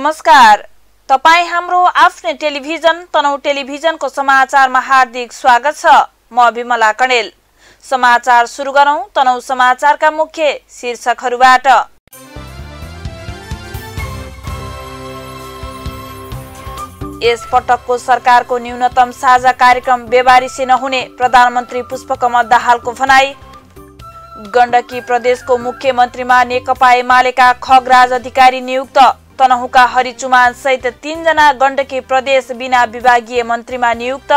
नमस्कार तपाईँ हाम्रो आफ्नै टेलिभिजन तनौ टेलिभिजनको समाचारमा हार्दिक स्वागत छ म विमला कणेल समाचार सुरु गरौँ तनौ समाचारका मुख्य शीर्षकहरूबाट यस पटकको सरकारको न्यूनतम साझा कार्यक्रम बेबारिसे नहुने प्रधानमन्त्री पुष्पकमल दाहालको भनाई गण्डकी प्रदेशको मुख्यमन्त्रीमा नेकपा एमालेका खगराज अधिकारी नियुक्त तनहुका हरिचुमान सहित तीनजना गण्डकी प्रदेश बिना विभागीय मन्त्रीमा नियुक्त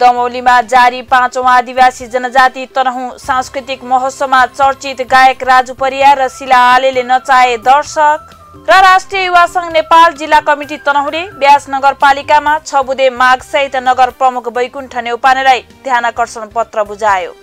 दमौलीमा जारी पाँचौँ आदिवासी जनजाति तनहुँ सांस्कृतिक महोत्सवमा चर्चित गायक राजु परियार र शिला आलेले नचाए दर्शक र राष्ट्रिय युवा सङ्घ नेपाल जिल्ला कमिटी तनहुले ब्यास नगरपालिकामा छबुदे बुधे सहित नगर प्रमुख वैकुण्ठ नेउपानेलाई आकर्षण पत्र बुझायो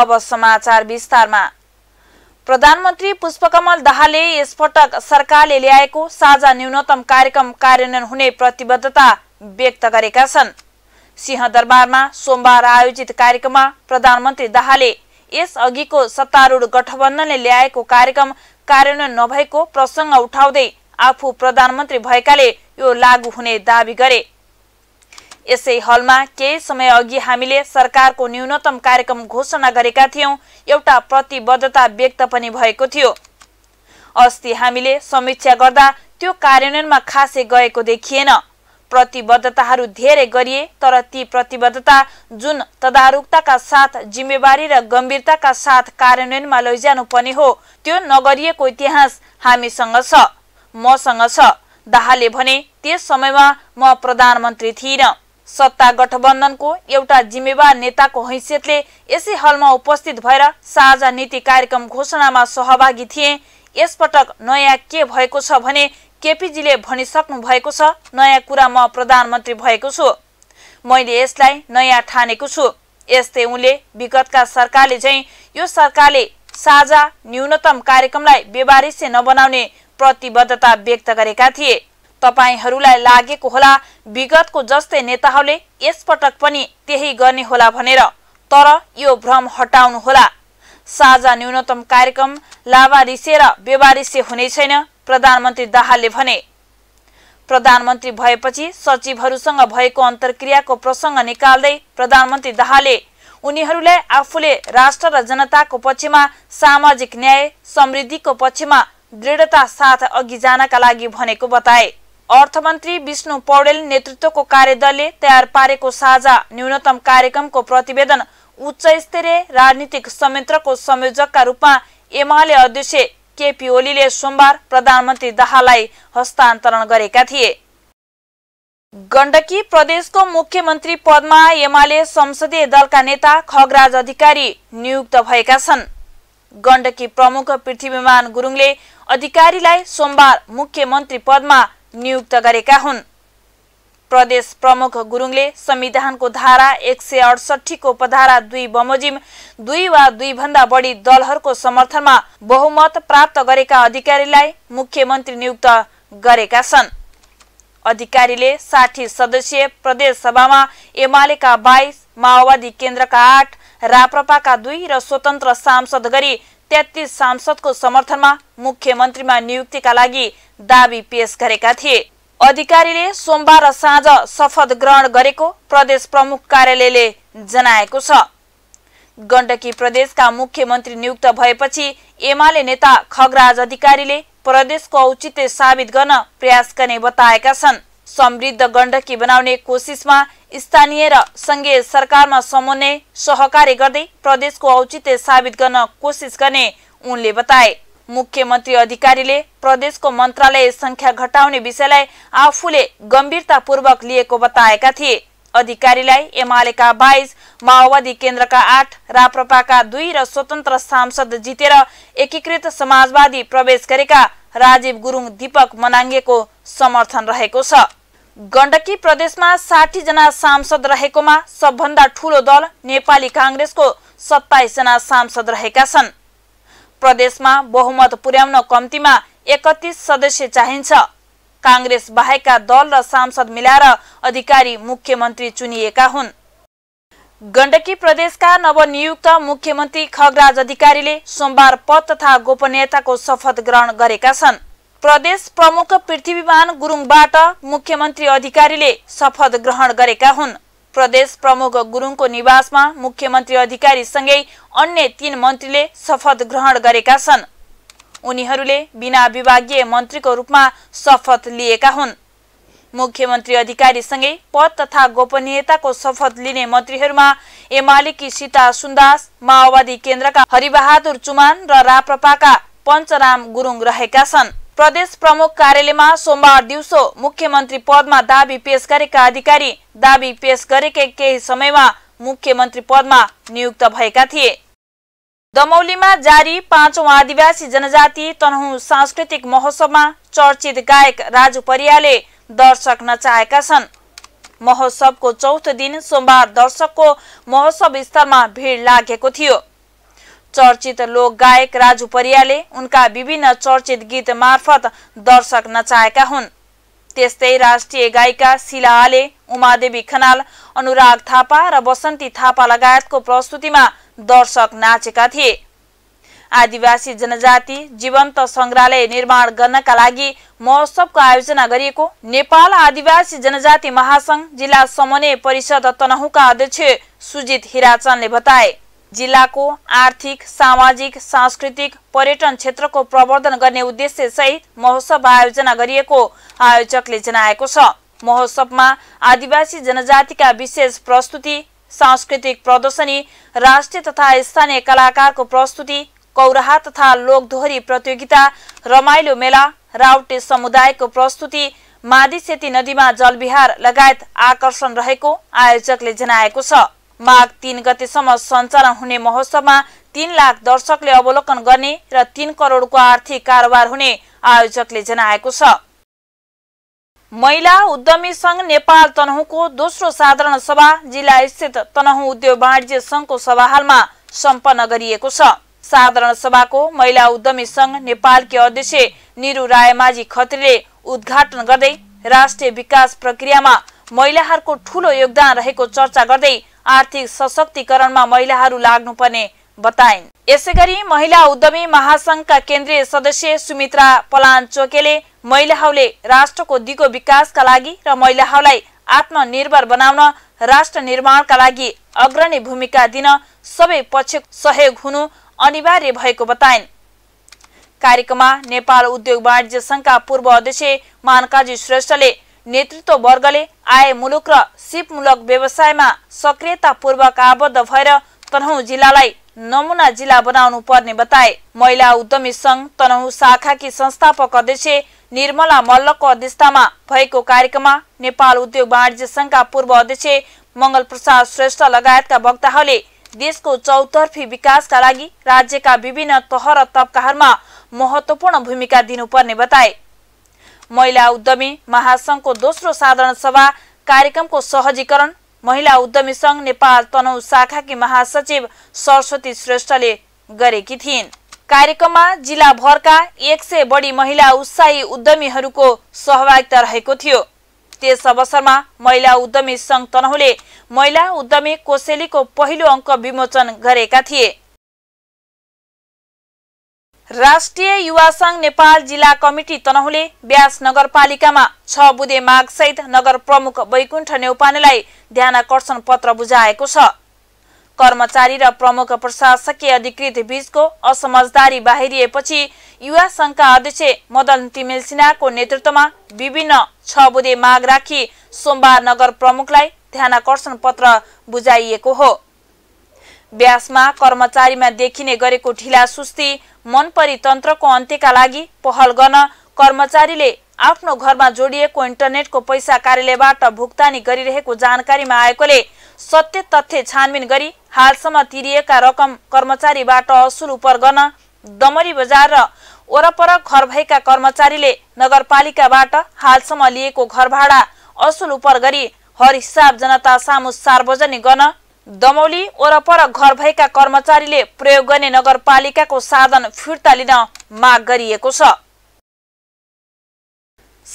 अब समाचार विस्तारमा प्रधानमन्त्री पुष्पकमल दाहालले यसपटक सरकारले ल्याएको साझा न्यूनतम कार्यक्रम कार्यान्वयन हुने प्रतिबद्धता व्यक्त गरेका छन् सिंहदरबारमा सोमबार आयोजित कार्यक्रममा प्रधानमन्त्री दाहालले यस अघिको सत्तारूढ गठबन्धनले ल्याएको कार्यक्रम कार्यान्वयन नभएको प्रसङ्ग उठाउँदै आफू प्रधानमन्त्री भएकाले यो लागू हुने दावी गरे यसै हलमा केही समय अघि हामीले सरकारको न्यूनतम कार्यक्रम घोषणा गरेका थियौँ एउटा प्रतिबद्धता व्यक्त पनि भएको थियो अस्ति हामीले समीक्षा गर्दा त्यो कार्यान्वयनमा खासै गएको देखिएन प्रतिबद्धताहरू धेरै गरिए तर ती प्रतिबद्धता जुन तदारुकताका साथ जिम्मेवारी र गम्भीरताका साथ कार्यान्वयनमा लैजानुपर्ने हो त्यो नगरिएको इतिहास हामीसँग छ मसँग छ दाहाले भने त्यस समयमा म प्रधानमन्त्री थिइनँ सत्ता गठबन्धनको एउटा जिम्मेवार नेताको हैसियतले यसै हलमा उपस्थित भएर साझा नीति कार्यक्रम घोषणामा सहभागी थिए यसपटक नयाँ के भएको छ भने केपीजीले भनिसक्नु भएको छ नयाँ कुरा म प्रधानमन्त्री भएको छु मैले यसलाई नयाँ ठानेको छु यस्तै उनले विगतका सरकारले झैँ यो सरकारले साझा न्यूनतम कार्यक्रमलाई व्यवहारिष्य नबनाउने प्रतिबद्धता व्यक्त गरेका थिए तपाईँहरूलाई लागेको होला विगतको जस्तै नेताहरूले यसपटक पनि त्यही गर्ने होला भनेर तर यो भ्रम हटाउनु होला साझा न्यूनतम कार्यक्रम लाभारिसे र व्यवारिसे हुने छैन प्रधानमन्त्री दाहालले भने प्रधानमन्त्री भएपछि सचिवहरूसँग भएको अन्तर्क्रियाको प्रसङ्ग निकाल्दै प्रधानमन्त्री दाहालले उनीहरूलाई आफूले राष्ट्र र जनताको पक्षमा सामाजिक न्याय समृद्धिको पक्षमा दृढता साथ अघि जानका लागि भनेको बताए अर्थमन्त्री विष्णु पौडेल नेतृत्वको कार्यदलले तयार पारेको साझा न्यूनतम कार्यक्रमको प्रतिवेदन उच्च स्तरीय राजनीतिक संयन्त्रको संयोजकका रूपमा एमाले अध्यक्ष केपी ओलीले सोमबार प्रधानमन्त्री दाहाललाई हस्तान्तरण गरेका थिए गण्डकी प्रदेशको मुख्यमन्त्री पदमा एमाले संसदीय दलका नेता खगराज अधिकारी नियुक्त भएका छन् गण्डकी प्रमुख पृथ्वीमान गुरुङले अधिकारीलाई सोमबार मुख्यमन्त्री पदमा नियुक्त गरेका हुन् प्रदेश प्रमुख गुरुङले संविधानको धारा एक सय अडसठीको उपधारा दुई बमोजिम दुई वा दुई भन्दा बढी दलहरूको समर्थनमा बहुमत प्राप्त गरेका अधिकारीलाई मुख्यमन्त्री नियुक्त गरेका छन् अधिकारीले साठी सदस्यीय प्रदेश सभामा एमालेका बाइस माओवादी केन्द्रका आठ राप्रपाका दुई र स्वतन्त्र सांसद गरी तेत्तीस सांसदको समर्थनमा मुख्यमन्त्रीमा नियुक्तिका लागि दावी पेश गरेका थिए अधिकारीले सोमबार साँझ शपथ ग्रहण गरेको प्रदेश प्रमुख कार्यालयले जनाएको छ गण्डकी प्रदेशका मुख्यमन्त्री नियुक्त भएपछि एमाले नेता खगराज अधिकारीले प्रदेशको औचित्य साबित गर्न प्रयास गर्ने बताएका छन् समृद्ध गण्डकी बनाउने कोसिसमा स्थानीय र सङ्घीय सरकारमा समन्वय सहकार्य गर्दै प्रदेशको औचित्य साबित गर्न कोसिस गर्ने उनले बताए मुख्यमन्त्री अधिकारीले प्रदेशको मन्त्रालय संख्या घटाउने विषयलाई आफूले गम्भीरतापूर्वक लिएको बताएका थिए अधिकारीलाई एमालेका बाइस माओवादी केन्द्रका आठ राप्रपाका दुई र स्वतन्त्र सांसद जितेर एकीकृत समाजवादी प्रवेश गरेका राजीव गुरुङ दीपक मनाङ्गेको समर्थन रहेको छ गण्डकी प्रदेशमा साठी जना सांसद रहेकोमा सबभन्दा ठूलो दल नेपाली काङ्ग्रेसको सत्ताइसजना सांसद रहेका छन् प्रदेशमा बहुमत पुर्याउन कम्तीमा एकतिस सदस्य चाहिन्छ काङ्ग्रेस बाहेकका दल र सांसद मिलाएर अधिकारी मुख्यमन्त्री चुनिएका हुन् गण्डकी प्रदेशका नवनियुक्त मुख्यमन्त्री खगराज अधिकारीले सोमबार पद तथा गोपनीयताको शपथ ग्रहण गरेका छन् प्रदेश प्रमुख पृथ्वीमान गुरुङबाट मुख्यमन्त्री अधिकारीले शपथ ग्रहण गरेका हुन् प्रदेश प्रमुख गुरुङको निवासमा मुख्यमन्त्री अधिकारीसँगै अन्य तीन मन्त्रीले शपथ ग्रहण गरेका छन् उनीहरूले बिना विभागीय मन्त्रीको रूपमा शपथ लिएका हुन् मुख्यमन्त्री अधिकारीसँगै पद तथा गोपनीयताको शपथ लिने मन्त्रीहरूमा एमालेकी सीता सुन्दास माओवादी केन्द्रका हरिबहादुर चुमान र राप्रपाका पञ्चराम गुरुङ रहेका छन् प्रदेश प्रमुख कार्यालयमा सोमबार दिउँसो मुख्यमन्त्री पदमा दावी पेश गरेका अधिकारी दावी पेश गरेकै केही समयमा मुख्यमन्त्री पदमा नियुक्त भएका थिए दमौलीमा जारी पाँचौं आदिवासी जनजाति तनहुँ सांस्कृतिक महोत्सवमा चर्चित गायक राजु परियाले दर्शक नचाएका छन् महोत्सवको चौथो दिन सोमबार दर्शकको महोत्सव स्थलमा भिड लागेको थियो चर्चित लोक गायक राजु परियाले उनका विभिन्न चर्चित गीत मार्फत दर्शक नचाएका हुन् त्यस्तै राष्ट्रिय गायिका शिला आले उमादेवी खनाल अनुराग थापा र बसन्ती थापा लगायतको प्रस्तुतिमा दर्शक नाचेका थिए आदिवासी जनजाति जीवन्त संग्रहालय निर्माण गर्नका लागि महोत्सवको आयोजना गरिएको नेपाल आदिवासी जनजाति महासंघ जिल्ला समन्वय परिषद तनहुका अध्यक्ष सुजित हिराचनले बताए जिल्लाको आर्थिक सामाजिक सांस्कृतिक पर्यटन क्षेत्रको प्रवर्धन गर्ने उद्देश्य सहित महोत्सव आयोजना गरिएको आयोजकले जनाएको छ महोत्सवमा आदिवासी जनजातिका विशेष प्रस्तुति सांस्कृतिक प्रदर्शनी राष्ट्रिय तथा स्थानीय कलाकारको प्रस्तुति कौराहा तथा लोकदोहरी प्रतियोगिता रमाइलो मेला राउटे समुदायको प्रस्तुति मादी सेती नदीमा जलविहार लगायत आकर्षण रहेको आयोजकले जनाएको छ माघ तीन गतेसम्म सञ्चालन हुने महोत्सवमा तीन लाख दर्शकले अवलोकन गर्ने र तीन करोडको आर्थिक कारोबार हुने आयोजकले जनाएको छ महिला उद्यमी संघ नेपाल तनहुको दोस्रो साधारण सभा जिल्ला स्थित तनहु उद्योग वाणिज्य संघको सभाहालमा सम्पन्न गरिएको छ साधारण सभाको महिला उद्यमी संघ नेपालकी अध्यक्ष निरु रायमाझी खत्रीले उद्घाटन गर्दै राष्ट्रिय विकास प्रक्रियामा महिलाहरूको ठूलो योगदान रहेको चर्चा गर्दै आर्थिक सशक्तिकरणमा महिलाहरू लाग्नुपर्ने बताइन् यसै गरी महिला उद्यमी महासंघका केन्द्रीय सदस्य सुमित्रा पलान चोकेले महिलाहरूले राष्ट्रको दिगो विकासका लागि र महिलाहरूलाई आत्मनिर्भर बनाउन राष्ट्र निर्माणका लागि अग्रणी भूमिका दिन सबै पक्ष सहयोग हुनु अनिवार्य भएको बताइन् कार्यक्रममा नेपाल उद्योग वाणिज्य संघका पूर्व अध्यक्ष मानकाजी श्रेष्ठले नेतृत्व वर्गले आय मुलुक र सिपमूलक व्यवसायमा सक्रियतापूर्वक आबद्ध भएर तनहुँ जिल्लालाई नमुना जिल्ला बनाउनु पर्ने बताए महिला उद्यमी संघ तनहु शाखाकी संस्थापक अध्यक्ष निर्मला मल्लको अध्यक्षतामा भएको कार्यक्रममा नेपाल उद्योग वाणिज्य संघका पूर्व अध्यक्ष मङ्गल प्रसाद श्रेष्ठ लगायतका वक्ताहरूले देशको चौतर्फी विकासका लागि राज्यका विभिन्न तह र तबकाहरूमा महत्वपूर्ण भूमिका दिनुपर्ने बताए महिला उद्यमी महासंघको दोस्रो साधारण सभा कार्यक्रमको सहजीकरण महिला उद्यमी संघ नेपाल तनहु शाखाकी महासचिव सरस्वती श्रेष्ठले गरेकी थिइन् कार्यक्रममा जिल्लाभरका एक सय बढी महिला उत्साही उद्यमीहरूको सहभागिता रहेको थियो त्यस अवसरमा महिला उद्यमी संघ तनहुले महिला उद्यमी कोसेलीको पहिलो अङ्क विमोचन गरेका थिए राष्ट्रिय युवा संघ नेपाल जिल्ला कमिटी तनहुले ब्यास नगरपालिकामा छ बुधे सहित नगर प्रमुख वैकुण्ठ नेौपानेलाई ध्यानकर्षण पत्र बुझाएको छ कर्मचारी र प्रमुख प्रशासकीय अधिकृत बीचको असमझदारी बाहिरिएपछि युवा संघका अध्यक्ष मदन तिमेल सिन्हाको नेतृत्वमा विभिन्न छ बुधे माग राखी सोमबार नगर प्रमुखलाई ध्यानकर्षण पत्र बुझाइएको हो ब्यासमा कर्मचारीमा देखिने गरेको ढिला सुस्ती मन परितन्त्रको अन्त्यका लागि पहल गर्न कर्मचारीले आफ्नो घरमा जोडिएको इन्टरनेटको पैसा कार्यालयबाट भुक्तानी गरिरहेको जानकारीमा आएकोले सत्य तथ्य छानबिन गरी हालसम्म तिरिएका रकम कर्मचारीबाट असुल उपर गर्न दमरी बजार र वरपर घर भएका कर्मचारीले नगरपालिकाबाट हालसम्म लिएको घर भाडा असुल उपर गरी हर हिसाब जनता सामु सार्वजनिक गर्न दमौली वरपर घर भएका कर्मचारीले प्रयोग गर्ने नगरपालिकाको साधन फिर्ता लिन माग गरिएको छ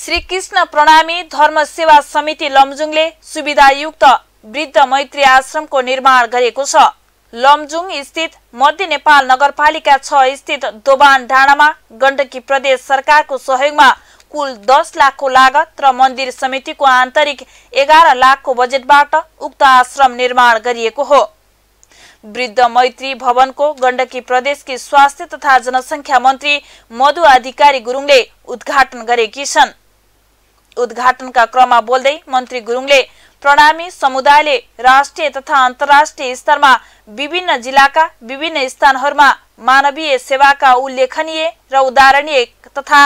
श्रीकृष्ण प्रणामी धर्म सेवा समिति लमजुङले सुविधायुक्त वृद्ध मैत्री आश्रमको निर्माण गरेको छ लमजुङ स्थित मध्य नेपाल नगरपालिका छ स्थित दोबान डाँडामा गण्डकी प्रदेश सरकारको सहयोगमा कुल दस लाखको लागत र मन्दिर समितिको आन्तरिक एघार लाखको बजेटबाट उक्त आश्रम निर्माण गरिएको हो वृद्ध मैत्री भवनको गण्डकी प्रदेशकी स्वास्थ्य तथा जनसङ्ख्या मन्त्री मधु अधिकारी गुरुङले उद्घाटन गरेकी छन् उद्घाटनका क्रममा बोल्दै मन्त्री गुरुङले प्रणामी समुदायले राष्ट्रिय तथा अन्तर्राष्ट्रिय स्तरमा विभिन्न जिल्लाका विभिन्न स्थानहरूमा मानवीय सेवाका उल्लेखनीय र उदाहरणीय तथा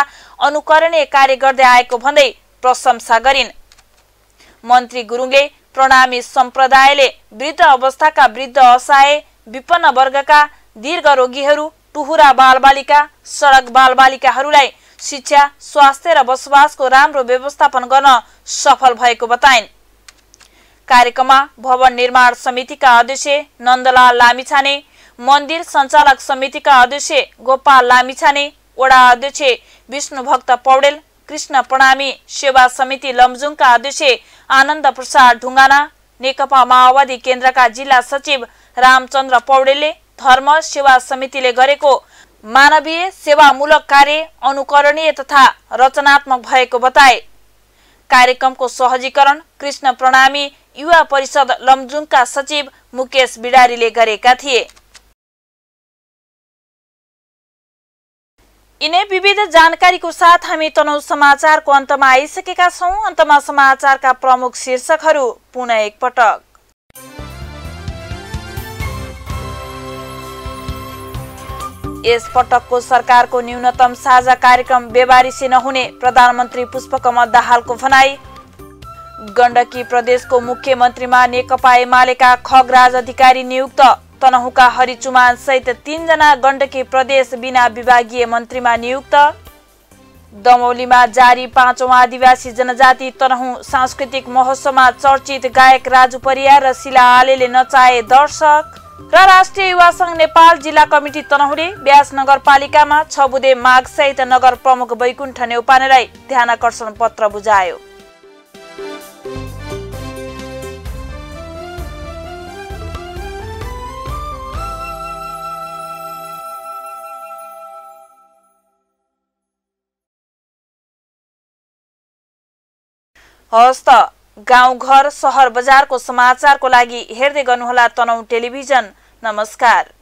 अनुकरणीय कार्य गर्दै आएको भन्दै प्रशंसा गरिन् मन्त्री गुरुङले प्रणामी सम्प्रदायले वृद्ध अवस्थाका वृद्ध असहाय विपन्न वर्गका दीर्घ रोगीहरू टुहुरा बालबालिका सडक बालबालिकाहरूलाई शिक्षा स्वास्थ्य र बसोबासको राम्रो व्यवस्थापन गर्न सफल भएको बताइन् कार्यक्रममा भवन निर्माण समितिका अध्यक्ष नन्दलाल लामिछाने मन्दिर सञ्चालक समितिका अध्यक्ष गोपाल लामिछाने वडा अध्यक्ष विष्णुभक्त पौडेल कृष्ण प्रणामी सेवा समिति लमजुङका अध्यक्ष आनन्द प्रसाद ढुङ्गाना नेकपा माओवादी केन्द्रका जिल्ला सचिव रामचन्द्र पौडेलले धर्म सेवा समितिले गरेको मानवीय सेवामूलक कार्य अनुकरणीय तथा रचनात्मक भएको बताए कार्यक्रमको सहजीकरण कृष्ण प्रणामी युवा परिषद लमजुङका सचिव मुकेश बिडारीले गरेका थिए यिनै विविध जानकारीको साथ हामी तनौ समाचारको अन्तमा आइसकेका छौँ अन्तमा समाचारका प्रमुख शीर्षकहरू पुनः एकपटक यस पटकको सरकारको न्यूनतम साझा कार्यक्रम व्यवहारिसी नहुने प्रधानमन्त्री पुष्पकमल दाहालको भनाई गण्डकी प्रदेशको मुख्यमन्त्रीमा नेकपा एमालेका खगराज अधिकारी नियुक्त तनहुका हरिचुमान सहित तीनजना गण्डकी प्रदेश बिना विभागीय मन्त्रीमा नियुक्त दमौलीमा जारी पाँचौँ आदिवासी जनजाति तनहुँ सांस्कृतिक महोत्सवमा चर्चित गायक राजु परिया र शिला आलेले नचाहे दर्शक र राष्ट्रिय युवा सङ्घ नेपाल जिल्ला कमिटी तनहुले ब्यास नगरपालिकामा छबुदे बुधे नगर प्रमुख वैकुण्ठ नेउपानेलाई आकर्षण पत्र बुझायो हवस् त घर सहर बजारको समाचारको लागि हेर्दै गर्नुहोला तनहुँ टेलिभिजन नमस्कार